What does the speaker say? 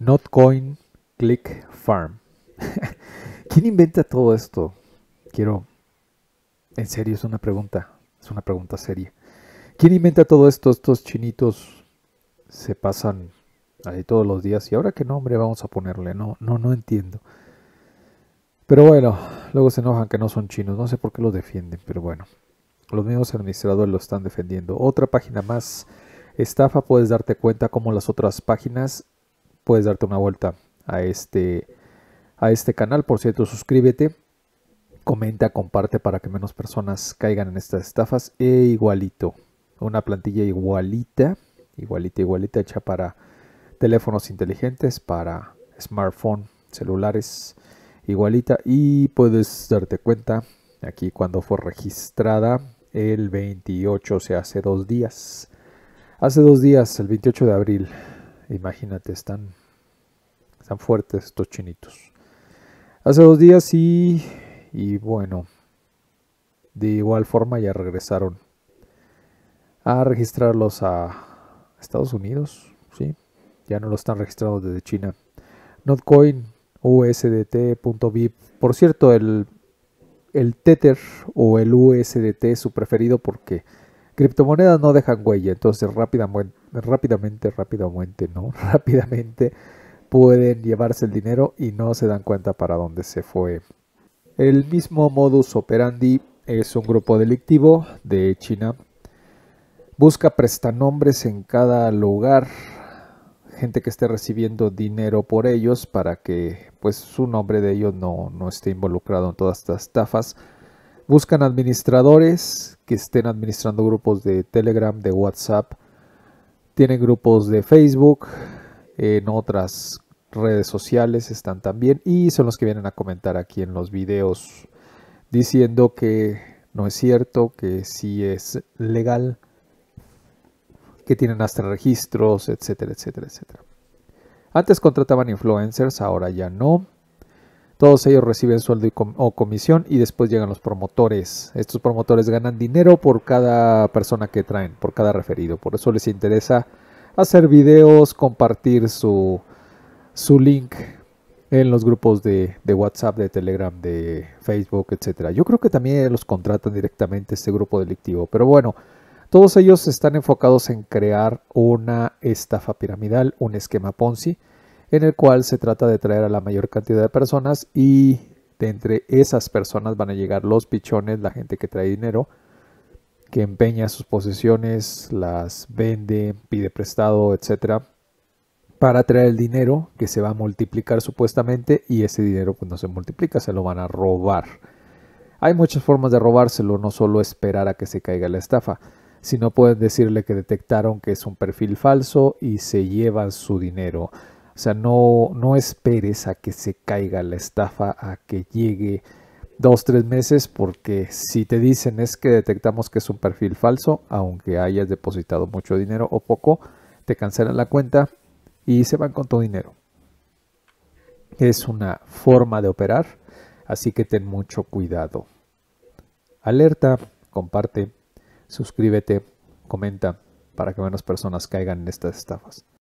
Notcoin Click Farm. ¿Quién inventa todo esto? Quiero... En serio, es una pregunta. Es una pregunta seria. ¿Quién inventa todo esto? Estos chinitos se pasan ahí todos los días. ¿Y ahora qué nombre vamos a ponerle? No, no, no entiendo. Pero bueno, luego se enojan que no son chinos. No sé por qué los defienden, pero bueno. Los mismos administradores lo están defendiendo. Otra página más. Estafa, puedes darte cuenta Como las otras páginas puedes darte una vuelta a este, a este canal. Por cierto, suscríbete, comenta, comparte para que menos personas caigan en estas estafas. E igualito, una plantilla igualita, igualita, igualita, hecha para teléfonos inteligentes, para smartphone, celulares, igualita. Y puedes darte cuenta aquí cuando fue registrada el 28, o sea, hace dos días. Hace dos días, el 28 de abril, imagínate, están están fuertes estos chinitos. Hace dos días sí, y, bueno, de igual forma ya regresaron a registrarlos a Estados Unidos, ¿sí? Ya no lo están registrados desde China. Notcoin, USDT.bip. Por cierto, el, el Tether o el USDT es su preferido porque criptomonedas no dejan huella. Entonces rápidamente, rápidamente, rápidamente, ¿no? Rápidamente pueden llevarse el dinero y no se dan cuenta para dónde se fue. El mismo modus operandi es un grupo delictivo de China. Busca prestanombres en cada lugar, gente que esté recibiendo dinero por ellos para que pues su nombre de ellos no, no esté involucrado en todas estas estafas. Buscan administradores que estén administrando grupos de Telegram, de WhatsApp, tienen grupos de Facebook, en otras redes sociales están también y son los que vienen a comentar aquí en los videos diciendo que no es cierto, que sí es legal, que tienen hasta registros, etcétera, etcétera, etcétera. Antes contrataban influencers, ahora ya no. Todos ellos reciben sueldo o comisión y después llegan los promotores. Estos promotores ganan dinero por cada persona que traen, por cada referido. Por eso les interesa hacer videos, compartir su, link en los grupos de, de, WhatsApp, de Telegram, de Facebook, etcétera. Yo creo que también los contratan directamente este grupo delictivo, pero bueno, todos ellos están enfocados en crear una estafa piramidal, un esquema Ponzi, en el cual se trata de traer a la mayor cantidad de personas y de entre esas personas van a llegar los pichones, la gente que trae dinero, que empeña sus posesiones, las vende, pide prestado, etcétera, para traer el dinero que se va a multiplicar supuestamente y ese dinero cuando pues, se multiplica, se lo van a robar. Hay muchas formas de robárselo, no solo esperar a que se caiga la estafa, sino pueden decirle que detectaron que es un perfil falso y se llevan su dinero. O sea, no, no esperes a que se caiga la estafa, a que llegue dos, tres meses, porque si te dicen es que detectamos que es un perfil falso, aunque hayas depositado mucho dinero o poco, te cancelan la cuenta y se van con tu dinero. Es una forma de operar, así que ten mucho cuidado. Alerta, comparte, suscríbete, comenta para que menos personas caigan en estas estafas.